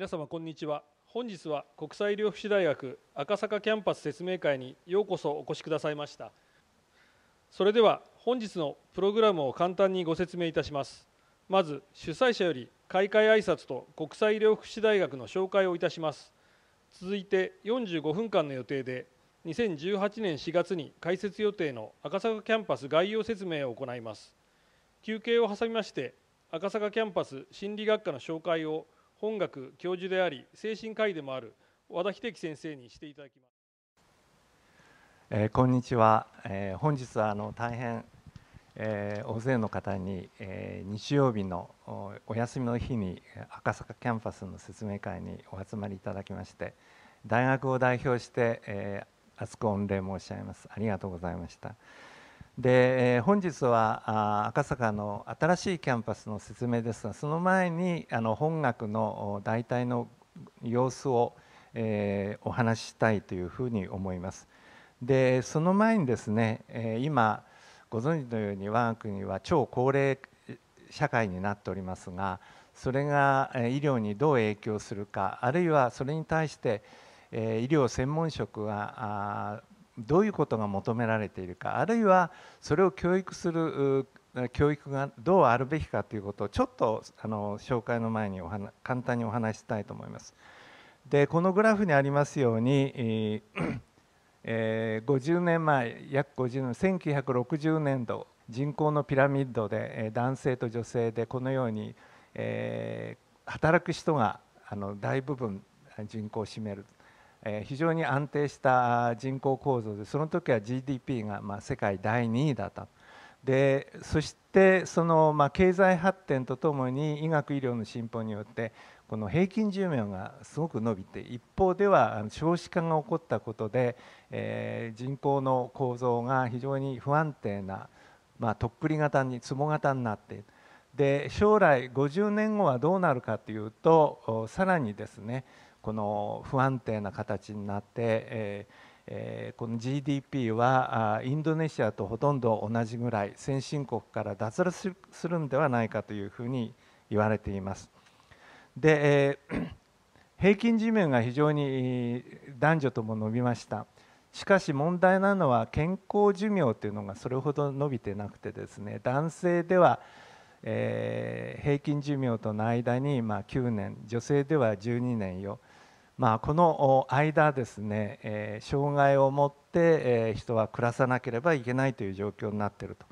皆様こんにちは本日は国際医療福祉大学赤坂キャンパス説明会にようこそお越しくださいましたそれでは本日のプログラムを簡単にご説明いたしますまず主催者より開会挨拶と国際医療福祉大学の紹介をいたします続いて45分間の予定で2018年4月に開設予定の赤坂キャンパス概要説明を行います休憩を挟みまして赤坂キャンパス心理学科の紹介を本学教授であり精神科医でもある和田秀樹先生にしていただきます。えー、こんにちは、えー、本日はあの大変、えー、大勢の方に、え日曜日のお休みの日に赤坂キャンパスの説明会にお集まりいただきまして大学を代表して、えー、厚く御礼申し上げますありがとうございました。で本日は赤坂の新しいキャンパスの説明ですがその前にあの本学の大体の様子を、えお話ししたいというふうに思います。でその前にですね、え今ご存知のように我が国は超高齢社会になっておりますがそれが医療にどう影響するかあるいはそれに対して医療専門職がどういうことが求められているかあるいはそれを教育する教育がどうあるべきかということをちょっとあの紹介の前にお話簡単にお話したいと思います。でこのグラフにありますように、えー、50 年前約50年1960年度人口のピラミッドで男性と女性でこのように、えー、働く人があの大部分人口を占める非常に安定した人口構造でその時は GDP がまあ世界第2位だったでそしてそのまあ経済発展とともに医学医療の進歩によってこの平均寿命がすごく伸びて一方では少子化が起こったことで、えー、人口の構造が非常に不安定な、まあ、とっくり型につぼ型になっている。で将来50年後はどうなるかというとさらにですねこの不安定な形になって、えーえー、この GDP はインドネシアとほとんど同じぐらい先進国から脱落するんではないかというふうに言われています。で、えー、平均寿命が非常に男女とも伸びました。しかし問題なのは健康寿命というのがそれほど伸びてなくてですね男性では、えー、平均寿命との間にまあ9年女性では12年よまあ、この間ですね、え障害を持って、え人は暮らさなければいけないという状況になっていると。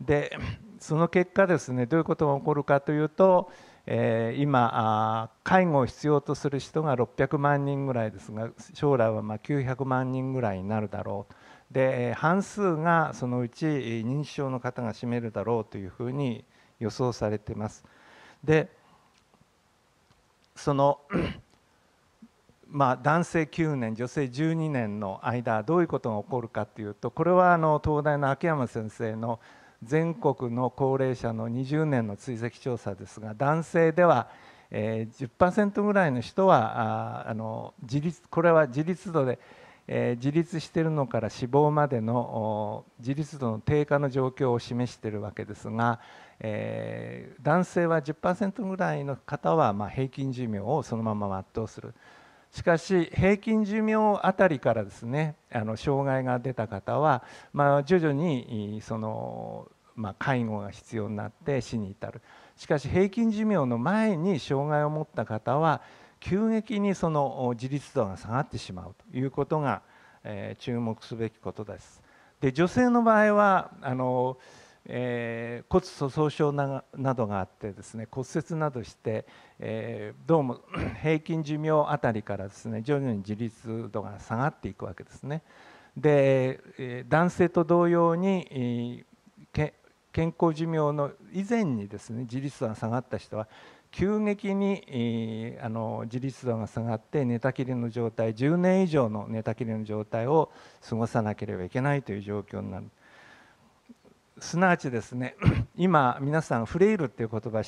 でその結果ですねどういうことが起こるかというと、え今介護を必要とする人が600万人ぐらいですが将来はま900万人ぐらいになるだろうで半数がそのうち認知症の方が占めるだろうというふうに予想されています。でそのまあ、男性9年女性12年の間どういうことが起こるかというとこれはあの東大の秋山先生の全国の高齢者の20年の追跡調査ですが男性では、えー、10%ぐらいの人はああの自立これは自立度で、えー、自立しているのから死亡までの自立度の低下の状況を示しているわけですが、えー、男性は10%ぐらいの方は、まあ、平均寿命をそのまま全うする。しかし平均寿命あたりからですねあの障害が出た方は、まあ、徐々にその、まあ、介護が必要になって死に至るしかし平均寿命の前に障害を持った方は急激にその自立度が下がってしまうということが、えー、注目すべきことです。で女性の場合はあのーえー、骨粗鬆症などがあってですね骨折などして、えー、どうも 平均寿命あたりからですね徐々に自立度が下がっていくわけですね。で、えー、男性と同様に、えー、健康寿命の以前にですね自立度が下がった人は急激に、えー、あの自立度が下がって寝たきりの状態10年以上の寝たきりの状態を過ごさなければいけないという状況になる。すなわちですね 今皆さんフレイルっていう言葉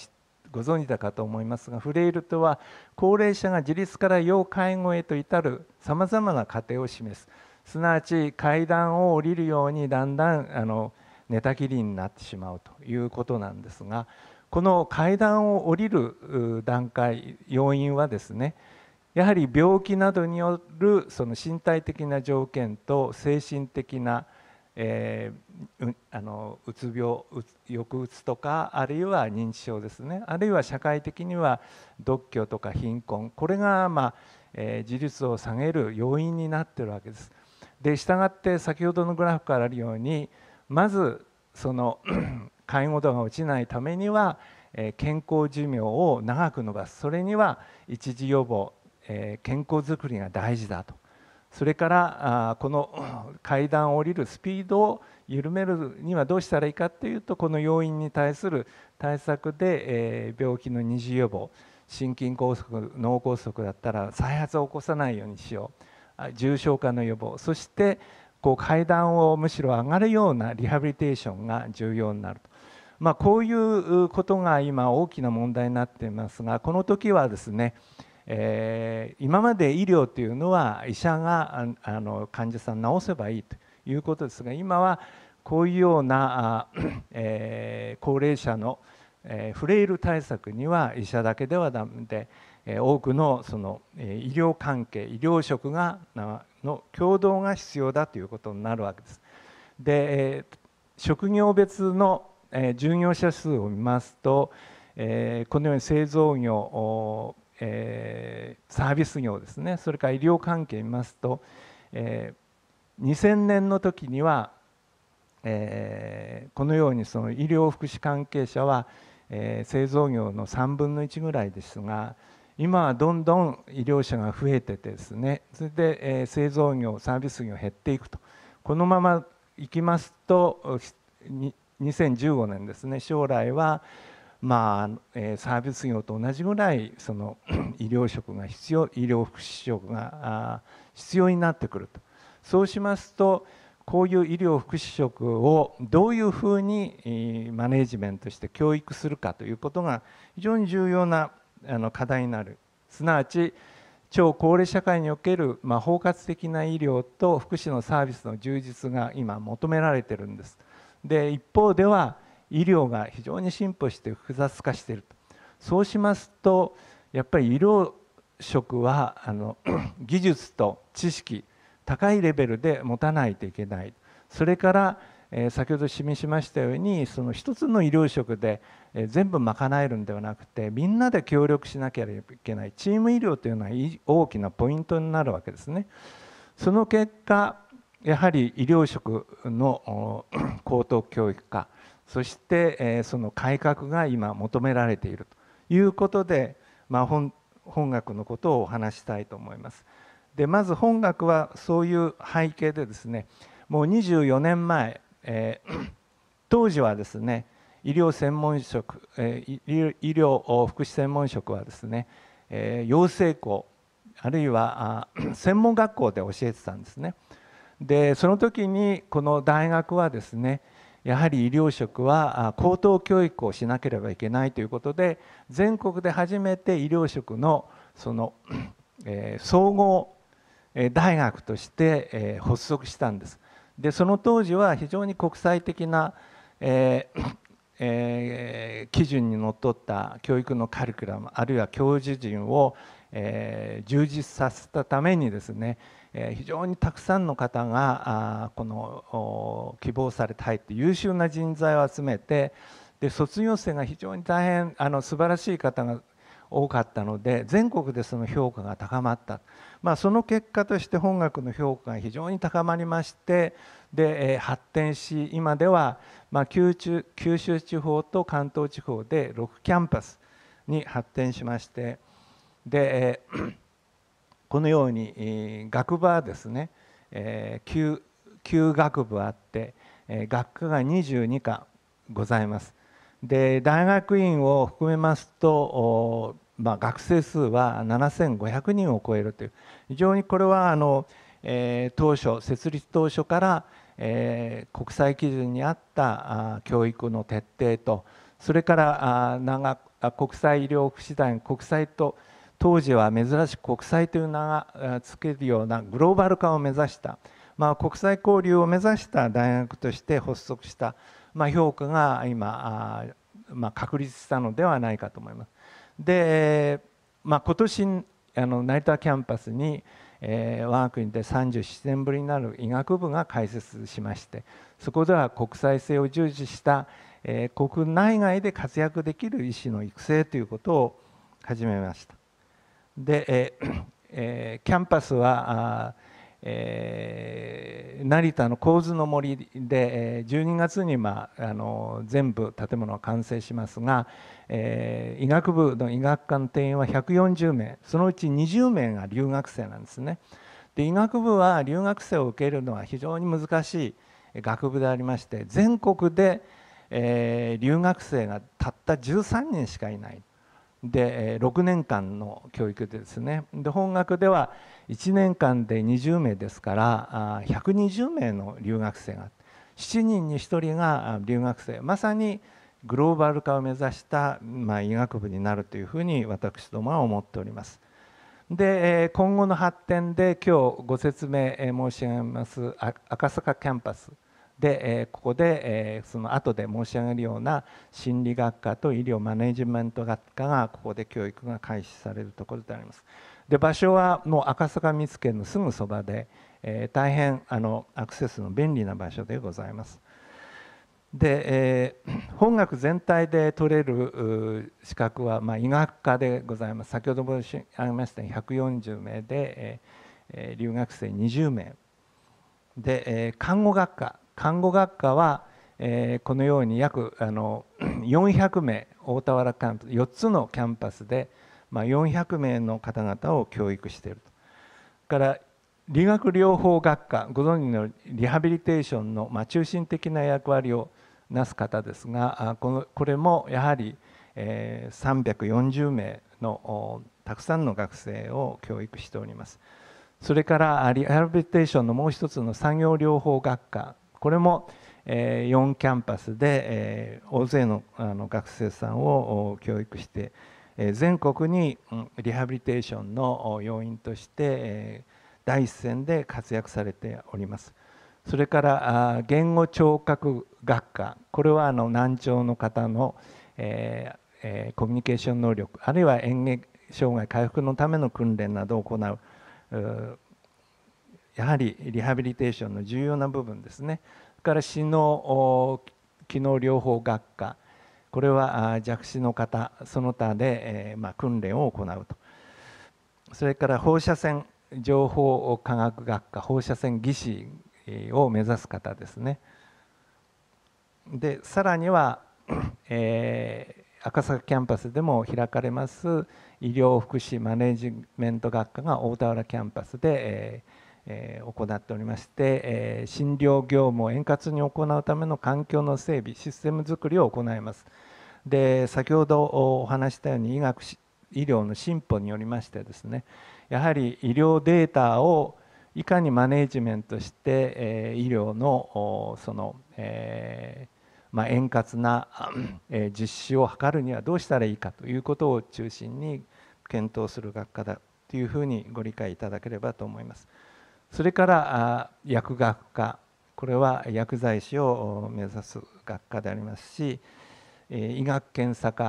ご存知だかと思いますがフレイルとは高齢者が自立から要介護へと至るさまざまな過程を示すすなわち階段を降りるようにだんだんあの寝たきりになってしまうということなんですがこの階段を降りる段階要因はですねやはり病気などによるその身体的な条件と精神的な条件えー、あのうつ病抑うつとかあるいは認知症ですねあるいは社会的には独居とか貧困これが、まあえー、自立を下げる要因になってるわけです。で従って先ほどのグラフからあるようにまずその 介護度が落ちないためには、えー、健康寿命を長く伸ばすそれには一時予防、えー、健康づくりが大事だとそれからこの 階段を降りるスピードを緩めるにはどうしたらいいかというとこの要因に対する対策で病気の二次予防心筋梗塞脳梗塞だったら再発を起こさないようにしよう重症化の予防そしてこう階段をむしろ上がるようなリハビリテーションが重要になると、まあ、こういうことが今大きな問題になっていますがこの時はですねえー、今まで医療というのは医者があの患者さん治せばいいということですが今はこういうような、あ、えー、高齢者の、えー、フレイル対策には医者だけではだめで、え多くのその、え医療関係医療職がなの共同が必要だということになるわけです。で、え職業別の、え従業者数を見ますと、えこのように製造業えー、サービス業ですねそれから医療関係見ますと、えー、2000年の時には、えー、このようにその医療福祉関係者は、え製造業の3分の1ぐらいですが今はどんどん医療者が増えててですねそれで、え製造業サービス業減っていくとこのままいきますと2015年ですね将来は、まあえー、サービス業と同じぐらいその 医療職が必要医療福祉職が必要になってくるとそうしますとこういう医療福祉職をどういうふうにマネージメントして教育するかということが非常に重要なあの課題になるすなわち超高齢社会における、ま包括的な医療と福祉のサービスの充実が今求められてるんです。で一方では医療が非常に進歩して複雑化しているとそうしますとやっぱり医療職はあの 技術と知識高いレベルで持たないといけないそれから、えー、先ほど示しましたようにその1つの医療職で、えー、全部賄えるんではなくてみんなで協力しなければいけないチーム医療というのは大きなポイントになるわけですね。その結果やはり医療職の 高等教育化そして、その改革が今求められているということで、まあ、本学のことをお話したいと思います。でまず本学はそういう背景でですねもう24年前、えー、当時はですね医療専門職、えー、医療福祉専門職はですね、えー、養成校あるいは専門学校で教えてたんですねでその時にこの大学はですね、やはり医療職は高等教育をしなければいけないということで全国で初めて医療職のその、えー、総合大学として、え発足したんです。でその当時は非常に国際的な、えーえー、基準にのっとった教育のカリキュラムあるいは教授陣を、えー、充実させたためにですね非常にたくさんの方がこの希望されたいって優秀な人材を集めてで卒業生が非常に大変あの素晴らしい方が多かったので全国でその評価が高まった、まあ、その結果として本学の評価が非常に高まりましてで、発展し今では、ま九州九州地方と関東地方で6キャンパスに発展しましてで、えーこのように学部はですね、え 9, 学部あって、学科が22科ございます。で大学院を含めますと、まあ、学生数は7500人を超えるという非常にこれはあの、当初設立当初から、国際基準に合った教育の徹底とそれから国際医療福祉団国際と当時は珍しく国際という名が付けるようなグローバル化を目指した、まあ、国際交流を目指した大学として発足した、まあ、評価が今まあ、確立したのではないかと思います。で、まあ、今年あの成田キャンパスに、えー、我が国で37年ぶりになる医学部が開設しましてそこでは国際性を重視した、えー、国内外で活躍できる医師の育成ということを始めました。で、えー、キャンパスはえー、成田の神津の森で、えー、12月に、まあ、あの全部建物が完成しますが、えー、医学部の医学館定員は140名そのうち20名が留学生なんですねで医学部は留学生を受けるのは非常に難しい学部でありまして全国で、えー、留学生がたった13人しかいないで6年間の教育でですねで本学では1年間で20名ですから120名の留学生が7人に1人が留学生まさにグローバル化を目指した、まあ、医学部になるというふうに私どもは思っております。で今後の発展で今日ご説明申し上げます赤坂キャンパスで、えここで、えその後で申し上げるような心理学科と医療マネジメント学科がここで教育が開始されるところであります。で場所はもう赤坂見附のすぐそばで、えー、大変あのアクセスの便利な場所でございます。で、えー、本学全体で取れる資格は、まあ、医学科でございます先ほど申し上げましたように140名で、えー、留学生20名で、え看護学科看護学科は、えー、このように約あの400 名大田原キャンパス4つのキャンパスで、まあ、400名の方々を教育していると。から理学療法学科ご存知のリハビリテーションの、まあ、中心的な役割をなす方ですがこのこれもやはり、えー、340名のたくさんの学生を教育しております。それからリハビリテーションのもう一つの産業療法学科これも4キャンパスで大勢の学生さんを教育して全国にリハビリテーションの要員として第一線で活躍されております。それから言語聴覚学科これはあの難聴の方の、えコミュニケーション能力あるいは演劇障害回復のための訓練などを行うやはりリハビリテーションの重要な部分ですねそれから死の機能療法学科これは弱視の方その他で、えま訓練を行うとそれから放射線情報科学学科放射線技師を目指す方ですねでさらには、えー、赤坂キャンパスでも開かれます医療福祉マネジメント学科が大田原キャンパスで、えー行っておりまして診療業務を円滑に行うための環境の整備システム作りを行いますで先ほどお話したように医学医療の進歩によりましてですねやはり医療データをいかにマネージメントして医療のその、えま円滑な実施を図るにはどうしたらいいかということを中心に検討する学科だというふうにご理解いただければと思います。それから薬学科これは薬剤師を目指す学科でありますし医学検査科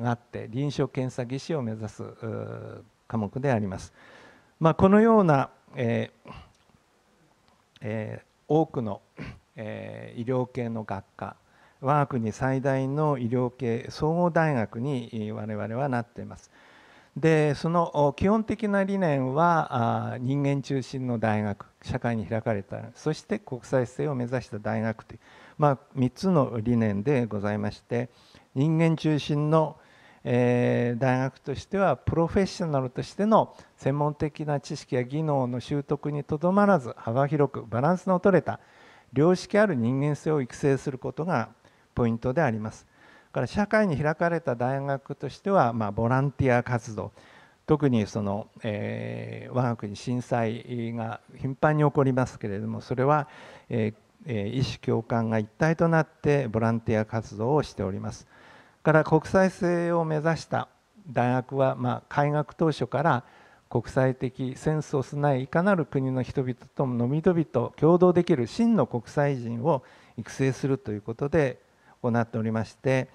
があって臨床検査技師を目指す科目であります。まあ、このような、えーえー、多くの、えー、医療系の学科我が国最大の医療系総合大学に我々はなっています。でその基本的な理念は人間中心の大学社会に開かれたそして国際性を目指した大学という、まあ、3つの理念でございまして人間中心の、え大学としてはプロフェッショナルとしての専門的な知識や技能の習得にとどまらず幅広くバランスのとれた良識ある人間性を育成することがポイントであります。から社会に開かれた大学としては、まあ、ボランティア活動特にその、えー、我が国震災が頻繁に起こりますけれどもそれは、えー、医師教官が一体となってボランティア活動をしております。から国際性を目指した大学は、まあ、開学当初から国際的センスを備えいかなる国の人々とものみとびと共同できる真の国際人を育成するということで行っておりまして、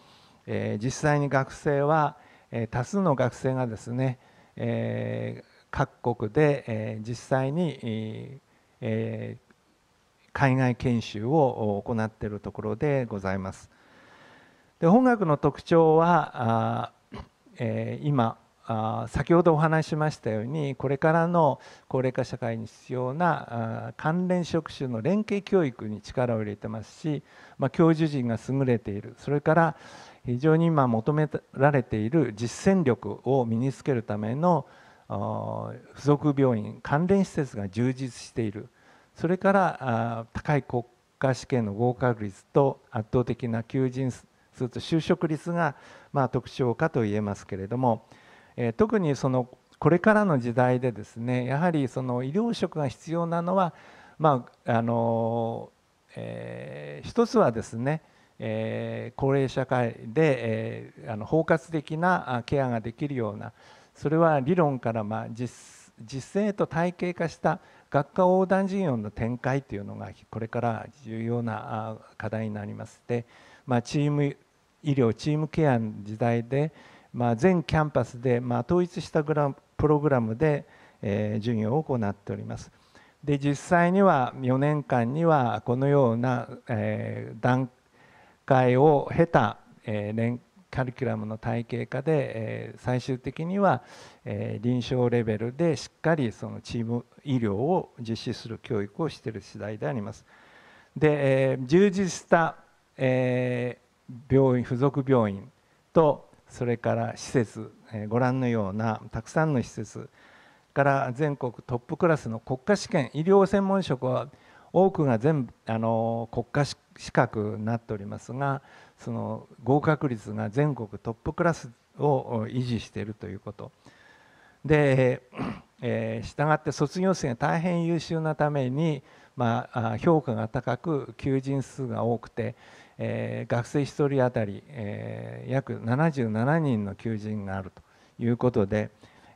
え実際に学生は、え多数の学生がですね、え各国で、え実際に、え海外研修を行っているところでございます。で本学の特徴はあ、え今あ先ほどお話ししましたようにこれからの高齢化社会に必要な関連職種の連携教育に力を入れてますし、ま教授陣が優れているそれから非常に今求められている実践力を身につけるための付属病院関連施設が充実しているそれから高い国家試験の合格率と圧倒的な求人数と就職率がま特徴かといえますけれども。え特にそのこれからの時代でですねやはりその医療職が必要なのは、まああのえー、一つはですね、えー、高齢社会で、えー、あの包括的なケアができるようなそれは理論から、まあ、実実践へと体系化した学科横断事業の展開というのがこれから重要な課題になりますで、まあ、チーム医療チームケアの時代で、まあ、全キャンパスで、まあ、統一したグラプログラムで、えー、授業を行っております。で実際には4年間にはこのような、えー、段階を経た、えー、カリキュラムの体系化で、え最終的には、え臨床レベルでしっかりそのチーム医療を実施する教育をしている次第であります。で、え充実した、え病院付属病院と、それから施設ご覧のようなたくさんの施設から全国トップクラスの国家試験医療専門職は多くが全部あの国家資格になっておりますがその合格率が全国トップクラスを維持しているということで、えー、従って卒業生が大変優秀なために、まあ、評価が高く求人数が多くてえー、学生1人当たり、えー、約77人の求人があるということで、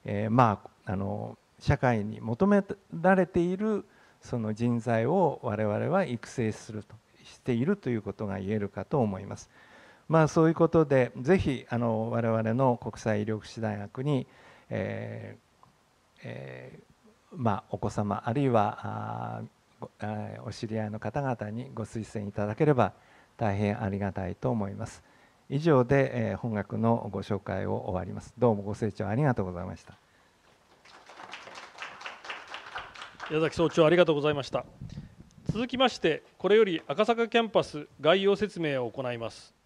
えー、まああの社会に求められているその人材を我々は育成するとしているということが言えるかと思います。まあ、そういうことでぜひあの我々の国際医療福祉大学に、えーえーまあ、お子様あるいはあお知り合いの方々にご推薦いただければ大変ありがたいと思います以上で本学のご紹介を終わりますどうもご清聴ありがとうございました矢崎総長ありがとうございました続きましてこれより赤坂キャンパス概要説明を行います